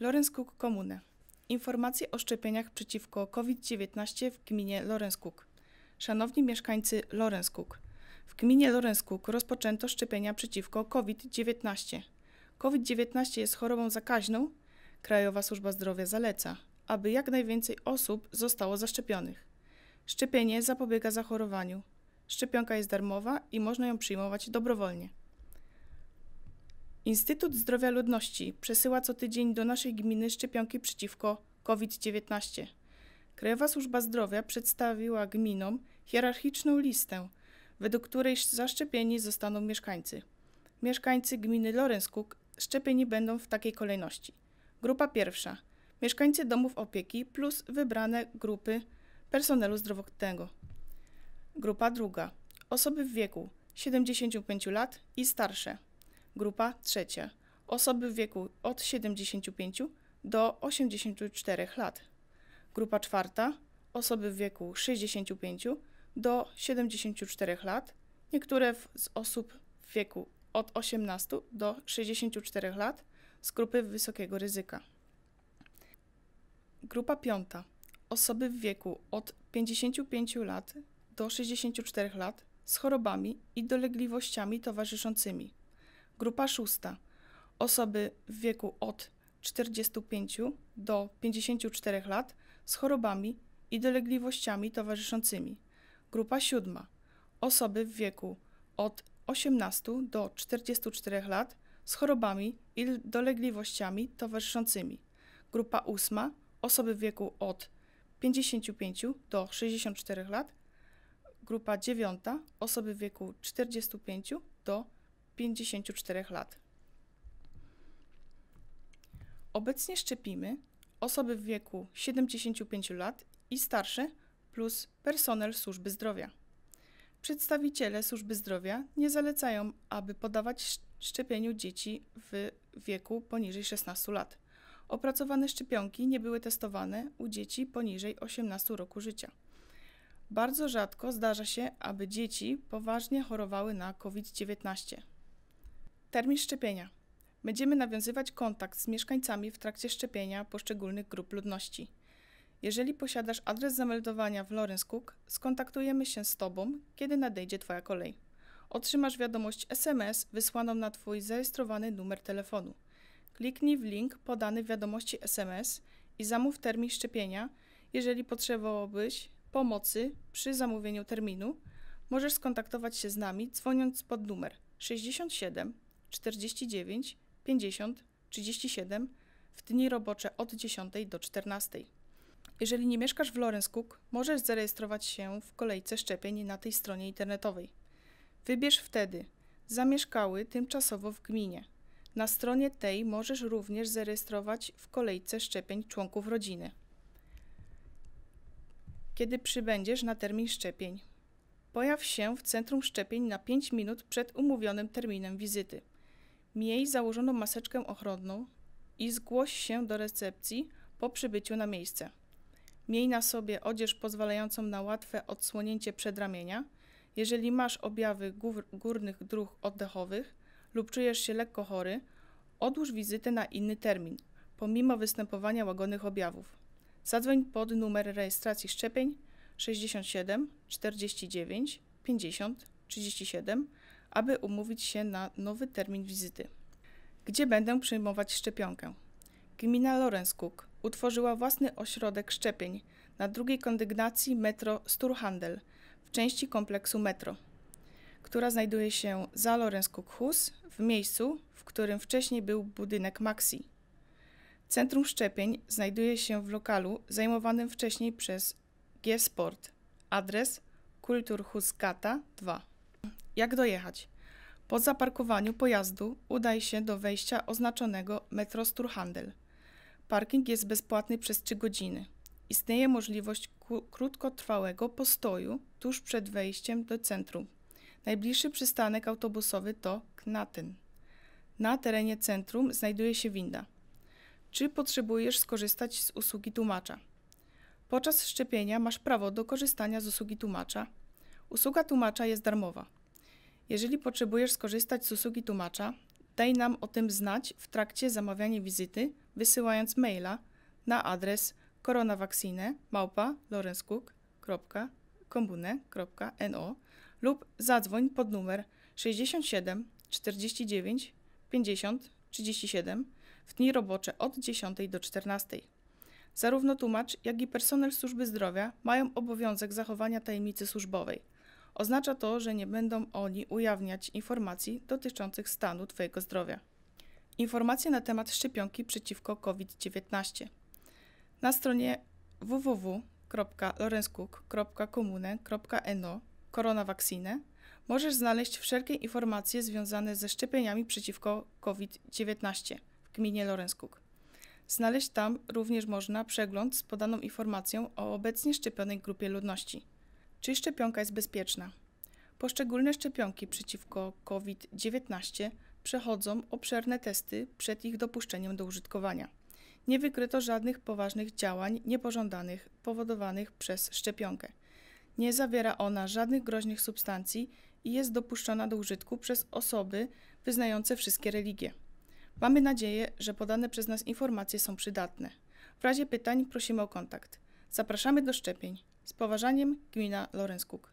Lorenz Cook Informacje o szczepieniach przeciwko COVID-19 w gminie Lorenz Cook. Szanowni mieszkańcy Lorenz Cook. W gminie Lorenz Cook rozpoczęto szczepienia przeciwko COVID-19. COVID-19 jest chorobą zakaźną. Krajowa Służba Zdrowia zaleca, aby jak najwięcej osób zostało zaszczepionych. Szczepienie zapobiega zachorowaniu. Szczepionka jest darmowa i można ją przyjmować dobrowolnie. Instytut Zdrowia Ludności przesyła co tydzień do naszej gminy szczepionki przeciwko COVID-19. Krajowa Służba Zdrowia przedstawiła gminom hierarchiczną listę, według której zaszczepieni zostaną mieszkańcy. Mieszkańcy gminy Lorenskuk szczepieni będą w takiej kolejności. Grupa pierwsza. Mieszkańcy domów opieki plus wybrane grupy personelu zdrowotnego. Grupa druga. Osoby w wieku 75 lat i starsze. Grupa trzecia. Osoby w wieku od 75 do 84 lat. Grupa czwarta. Osoby w wieku 65 do 74 lat. Niektóre z osób w wieku od 18 do 64 lat z grupy wysokiego ryzyka. Grupa piąta. Osoby w wieku od 55 lat do 64 lat z chorobami i dolegliwościami towarzyszącymi, Grupa szósta. Osoby w wieku od 45 do 54 lat z chorobami i dolegliwościami towarzyszącymi. Grupa siódma. Osoby w wieku od 18 do 44 lat z chorobami i dolegliwościami towarzyszącymi. Grupa ósma. Osoby w wieku od 55 do 64 lat. Grupa dziewiąta. Osoby w wieku 45 do 64 54 lat. Obecnie szczepimy osoby w wieku 75 lat i starsze plus personel służby zdrowia. Przedstawiciele służby zdrowia nie zalecają, aby podawać szczepieniu dzieci w wieku poniżej 16 lat. Opracowane szczepionki nie były testowane u dzieci poniżej 18 roku życia. Bardzo rzadko zdarza się, aby dzieci poważnie chorowały na COVID-19. Termin szczepienia. Będziemy nawiązywać kontakt z mieszkańcami w trakcie szczepienia poszczególnych grup ludności. Jeżeli posiadasz adres zameldowania w Lawrence Cook, skontaktujemy się z Tobą, kiedy nadejdzie Twoja kolej. Otrzymasz wiadomość SMS wysłaną na Twój zarejestrowany numer telefonu. Kliknij w link podany w wiadomości SMS i zamów termin szczepienia. Jeżeli potrzebowałbyś pomocy przy zamówieniu terminu, możesz skontaktować się z nami dzwoniąc pod numer 67 49, 50, 37 w dni robocze od 10 do 14. Jeżeli nie mieszkasz w Lawrence Cook, możesz zarejestrować się w kolejce szczepień na tej stronie internetowej. Wybierz wtedy zamieszkały tymczasowo w gminie. Na stronie tej możesz również zarejestrować w kolejce szczepień członków rodziny. Kiedy przybędziesz na termin szczepień? Pojaw się w centrum szczepień na 5 minut przed umówionym terminem wizyty. Miej założoną maseczkę ochronną i zgłoś się do recepcji po przybyciu na miejsce. Miej na sobie odzież pozwalającą na łatwe odsłonięcie przedramienia. Jeżeli masz objawy górnych dróg oddechowych lub czujesz się lekko chory, odłóż wizytę na inny termin, pomimo występowania łagodnych objawów. Zadzwoń pod numer rejestracji szczepień 67 49 50 37 aby umówić się na nowy termin wizyty, gdzie będę przyjmować szczepionkę. Gmina Lorenz Cook utworzyła własny ośrodek szczepień na drugiej kondygnacji metro Sturhandel w części kompleksu metro, która znajduje się za Lorenz Cook Hus w miejscu, w którym wcześniej był budynek Maxi. Centrum szczepień znajduje się w lokalu zajmowanym wcześniej przez G-Sport. Adres Kulturhuskata 2. Jak dojechać? Po zaparkowaniu pojazdu udaj się do wejścia oznaczonego Metro Sturhandel. Parking jest bezpłatny przez 3 godziny. Istnieje możliwość krótkotrwałego postoju tuż przed wejściem do centrum. Najbliższy przystanek autobusowy to Knaten. Na terenie centrum znajduje się winda. Czy potrzebujesz skorzystać z usługi tłumacza? Podczas szczepienia masz prawo do korzystania z usługi tłumacza Usługa tłumacza jest darmowa. Jeżeli potrzebujesz skorzystać z usługi tłumacza, daj nam o tym znać w trakcie zamawiania wizyty, wysyłając maila na adres koronawakcine.lorenzcook.kombune.no lub zadzwoń pod numer 67 49 50 37 w dni robocze od 10 do 14. Zarówno tłumacz, jak i personel służby zdrowia mają obowiązek zachowania tajemnicy służbowej. Oznacza to, że nie będą oni ujawniać informacji dotyczących stanu Twojego zdrowia. Informacje na temat szczepionki przeciwko COVID-19. Na stronie www.lorenzcook.comune.no koronawakcinę możesz znaleźć wszelkie informacje związane ze szczepieniami przeciwko COVID-19 w gminie Lorenskuk. Znaleźć tam również można przegląd z podaną informacją o obecnie szczepionej grupie ludności. Czy szczepionka jest bezpieczna? Poszczególne szczepionki przeciwko COVID-19 przechodzą obszerne testy przed ich dopuszczeniem do użytkowania. Nie wykryto żadnych poważnych działań niepożądanych powodowanych przez szczepionkę. Nie zawiera ona żadnych groźnych substancji i jest dopuszczona do użytku przez osoby wyznające wszystkie religie. Mamy nadzieję, że podane przez nas informacje są przydatne. W razie pytań prosimy o kontakt. Zapraszamy do szczepień. Z poważaniem gmina Lorenz Kuk.